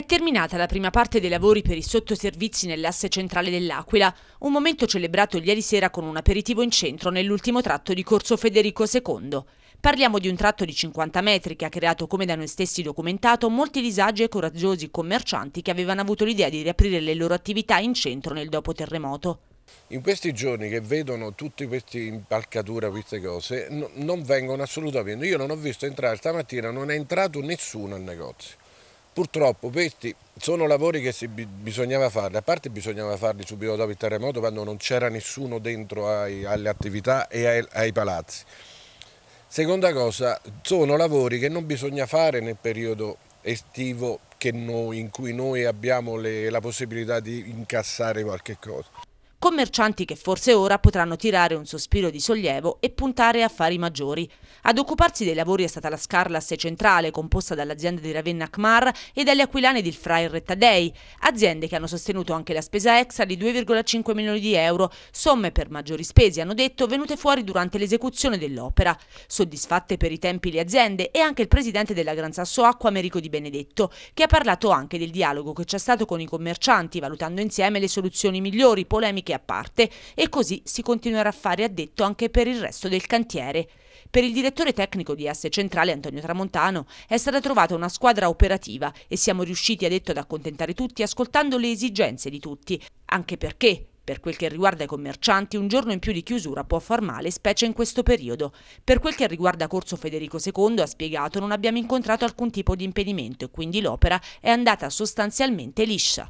È terminata la prima parte dei lavori per i sottoservizi nell'asse centrale dell'Aquila, un momento celebrato ieri sera con un aperitivo in centro nell'ultimo tratto di Corso Federico II. Parliamo di un tratto di 50 metri che ha creato, come da noi stessi documentato, molti disagi e coraggiosi commercianti che avevano avuto l'idea di riaprire le loro attività in centro nel dopo terremoto. In questi giorni che vedono tutte queste impalcature, queste cose, non vengono assolutamente. Io non ho visto entrare stamattina, non è entrato nessuno al negozio. Purtroppo questi sono lavori che si, bisognava fare, a parte bisognava farli subito dopo il terremoto quando non c'era nessuno dentro ai, alle attività e ai, ai, palazzi. Seconda cosa, sono lavori che non bisogna fare nel periodo estivo noi, in cui noi abbiamo le, la possibilità di incassare qualche cosa commercianti che forse ora potranno tirare un sospiro di sollievo e puntare a affari maggiori. Ad occuparsi dei lavori è stata la Scarlas Centrale, composta dall'azienda di Ravenna Akmar e dalle aquilane del Frair Rettadei, aziende che hanno sostenuto anche la spesa extra di 2,5 milioni di euro, somme per maggiori spese, hanno detto, venute fuori durante l'esecuzione dell'opera. Soddisfatte per i tempi le aziende e anche il presidente della Gran Sasso Acqua, Americo Di Benedetto, che ha parlato anche del dialogo che c'è stato con i commercianti, valutando insieme le soluzioni migliori, polemiche a parte e così si continuerà a fare addetto anche per il resto del cantiere. Per il direttore tecnico di S Centrale Antonio Tramontano è stata trovata una squadra operativa e siamo riusciti, ha detto, ad accontentare tutti ascoltando le esigenze di tutti, anche perché per quel che riguarda i commercianti, un giorno in più di chiusura può far male, specie in questo periodo. Per quel che riguarda Corso Federico II, ha spiegato, non abbiamo incontrato alcun tipo di impedimento e quindi l'opera è andata sostanzialmente liscia.